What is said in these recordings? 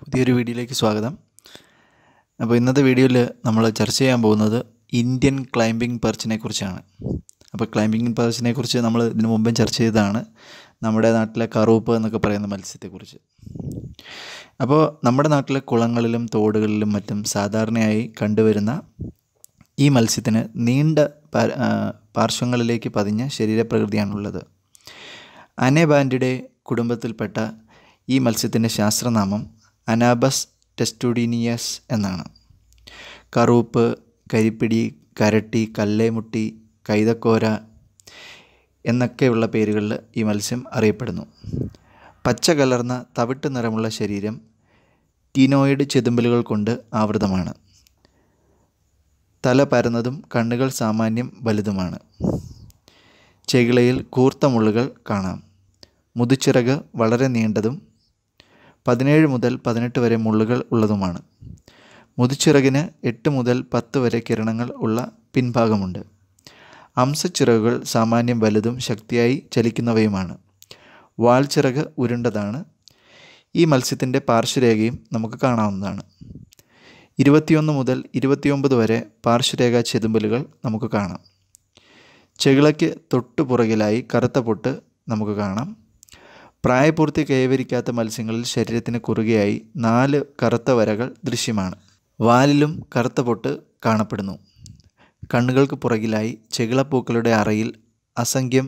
പുതിയൊരു വീഡിയോയിലേക്ക് സ്വാഗതം അപ്പോൾ ഇന്നത്തെ വീഡിയോയിൽ നമ്മൾ ചർച്ച ചെയ്യാൻ പോകുന്നത് ഇന്ത്യൻ ക്ലൈമ്പിംഗ് പെർച്ചിനെ കുറിച്ചാണ് അപ്പോൾ ക്ലൈമ്പിംഗ് പെർച്ചിനെ കുറിച്ച് നമ്മൾ ഇതിനു മുമ്പേ ചർച്ച ചെയ്തതാണ് നമ്മുടെ നാട്ടിലെ കറുപ്പ് എന്നൊക്കെ പറയുന്ന മത്സ്യത്തെക്കുറിച്ച് അപ്പോൾ നമ്മുടെ നാട്ടിലെ കുളങ്ങളിലും തോടുകളിലും മറ്റും സാധാരണയായി കണ്ടുവരുന്ന ഈ മത്സ്യത്തിന് നീണ്ട പാർശ്വങ്ങളിലേക്ക് പതിഞ്ഞ ശരീരപ്രകൃതിയാണുള്ളത് അനേബാൻഡിയുടെ കുടുംബത്തിൽപ്പെട്ട ഈ മത്സ്യത്തിൻ്റെ ശാസ്ത്രനാമം അനാബസ് ടെസ്റ്റുഡിനിയസ് എന്നാണ് കറുപ്പ് കരിപ്പിടി കരട്ടി കല്ലേമുട്ടി കൈതക്കോര എന്നൊക്കെയുള്ള പേരുകളിൽ ഈ മത്സ്യം അറിയപ്പെടുന്നു പച്ച കലർന്ന തവിട്ട് നിറമുള്ള ശരീരം ടീനോയിഡ് ചെതുമ്പലുകൾ കൊണ്ട് ആവൃതമാണ് തല പരന്നതും കണ്ണുകൾ സാമാന്യം വലുതുമാണ് ചെകിളയിൽ കൂർത്ത മുള്ളുകൾ കാണാം മുതിച്ചിറക് വളരെ നീണ്ടതും പതിനേഴ് മുതൽ പതിനെട്ട് വരെ മുള്ളുകൾ ഉള്ളതുമാണ് മുതിച്ചിറകിന് എട്ട് മുതൽ പത്ത് വരെ കിരണങ്ങൾ ഉള്ള പിൻഭാഗമുണ്ട് അംസച്ചിറകുകൾ സാമാന്യം വലുതും ശക്തിയായി ചലിക്കുന്നവയുമാണ് വാൽച്ചിറക് ഉരുണ്ടതാണ് ഈ മത്സ്യത്തിൻ്റെ പാർശ്വരേഖയും നമുക്ക് കാണാവുന്നതാണ് ഇരുപത്തിയൊന്ന് മുതൽ ഇരുപത്തിയൊമ്പത് വരെ പാർശ്വരേഖ ചെതുമ്പലുകൾ നമുക്ക് കാണാം ചെകിളയ്ക്ക് തൊട്ടു പുറകിലായി കറുത്ത പൊട്ട് നമുക്ക് കാണാം പ്രായപൂർത്തി കൈവരിക്കാത്ത മത്സ്യങ്ങളിൽ ശരീരത്തിന് കുറുകെയായി നാല് കറുത്ത വരകൾ ദൃശ്യമാണ് വാലിലും കറുത്ത പൊട്ട് കാണപ്പെടുന്നു കണ്ണുകൾക്ക് പുറകിലായി ചെകിളപ്പൂക്കളുടെ അറയിൽ അസംഖ്യം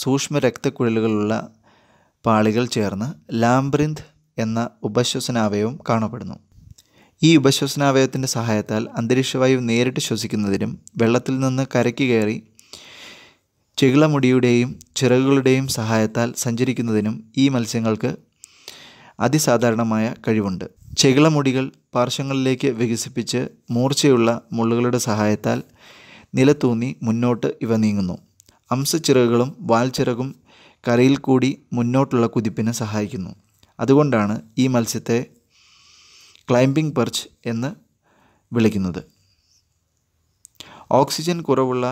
സൂക്ഷ്മ രക്തക്കുഴലുകളുള്ള പാളികൾ ചേർന്ന് ലാംബ്രിന്ത് എന്ന ഉപശ്വസനാവയവം കാണപ്പെടുന്നു ഈ ഉപശ്വസനാവയവത്തിൻ്റെ സഹായത്താൽ അന്തരീക്ഷവായു നേരിട്ട് ശ്വസിക്കുന്നതിനും വെള്ളത്തിൽ നിന്ന് കരയ്ക്ക് കയറി ചെകിളമുടിയുടെയും ചിറകുകളുടെയും സഹായത്താൽ സഞ്ചരിക്കുന്നതിനും ഈ മത്സ്യങ്ങൾക്ക് അതിസാധാരണമായ കഴിവുണ്ട് ചെകിളമുടികൾ പാർശ്വങ്ങളിലേക്ക് വികസിപ്പിച്ച് മൂർച്ചയുള്ള മുള്ളുകളുടെ സഹായത്താൽ നിലത്തൂന്നി മുന്നോട്ട് ഇവ നീങ്ങുന്നു അംസച്ചിറകുകളും വാൽച്ചിറകും കരയിൽ കൂടി മുന്നോട്ടുള്ള കുതിപ്പിന് സഹായിക്കുന്നു അതുകൊണ്ടാണ് ഈ മത്സ്യത്തെ ക്ലൈംബിംഗ് പെർച്ച് എന്ന് വിളിക്കുന്നത് ഓക്സിജൻ കുറവുള്ള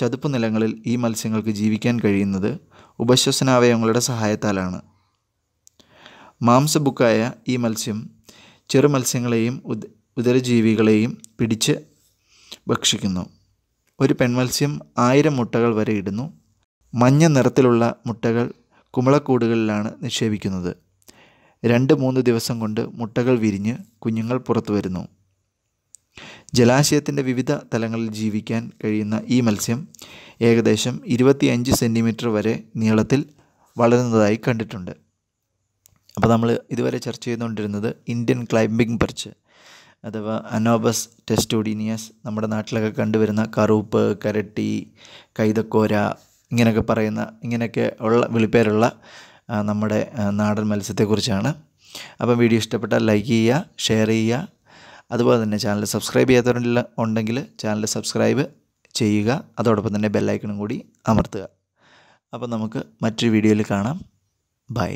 ചതുപ്പ് നിലങ്ങളിൽ ഈ മത്സ്യങ്ങൾക്ക് ജീവിക്കാൻ കഴിയുന്നത് ഉപശ്വസനാവയവങ്ങളുടെ സഹായത്താലാണ് മാംസബുക്കായ ഈ മത്സ്യം ചെറു മത്സ്യങ്ങളെയും ഉദ ഉദരജീവികളെയും പിടിച്ച് ഭക്ഷിക്കുന്നു ഒരു പെൺമത്സ്യം ആയിരം മുട്ടകൾ വരെ ഇടുന്നു മഞ്ഞ നിറത്തിലുള്ള മുട്ടകൾ കുമ്പളക്കൂടുകളിലാണ് നിക്ഷേപിക്കുന്നത് രണ്ട് മൂന്ന് ദിവസം കൊണ്ട് മുട്ടകൾ വിരിഞ്ഞ് കുഞ്ഞുങ്ങൾ പുറത്തു വരുന്നു ജലാശയത്തിൻ്റെ വിവിധ തലങ്ങളിൽ ജീവിക്കാൻ കഴിയുന്ന ഈ മത്സ്യം ഏകദേശം ഇരുപത്തിയഞ്ച് സെൻറ്റിമീറ്റർ വരെ നീളത്തിൽ വളരുന്നതായി കണ്ടിട്ടുണ്ട് അപ്പോൾ നമ്മൾ ഇതുവരെ ചർച്ച ചെയ്തുകൊണ്ടിരുന്നത് ഇന്ത്യൻ ക്ലൈംബിംഗ് പർച്ച് അഥവാ അനോബസ് ടെസ്റ്റോഡീനിയസ് നമ്മുടെ നാട്ടിലൊക്കെ കണ്ടുവരുന്ന കറുപ്പ് കരട്ടി കൈതക്കോര ഇങ്ങനെയൊക്കെ പറയുന്ന ഇങ്ങനെയൊക്കെ ഉള്ള വിളിപ്പേരുള്ള നമ്മുടെ നാടൻ മത്സ്യത്തെക്കുറിച്ചാണ് അപ്പം വീഡിയോ ഇഷ്ടപ്പെട്ടാൽ ലൈക്ക് ചെയ്യുക ഷെയർ ചെയ്യുക അതുപോലെ തന്നെ ചാനൽ സബ്സ്ക്രൈബ് ചെയ്യാത്തവരിൽ ഉണ്ടെങ്കിൽ ചാനൽ സബ്സ്ക്രൈബ് ചെയ്യുക അതോടൊപ്പം തന്നെ ബെല്ലൈക്കണും കൂടി അമർത്തുക അപ്പോൾ നമുക്ക് മറ്റൊരു വീഡിയോയിൽ കാണാം ബൈ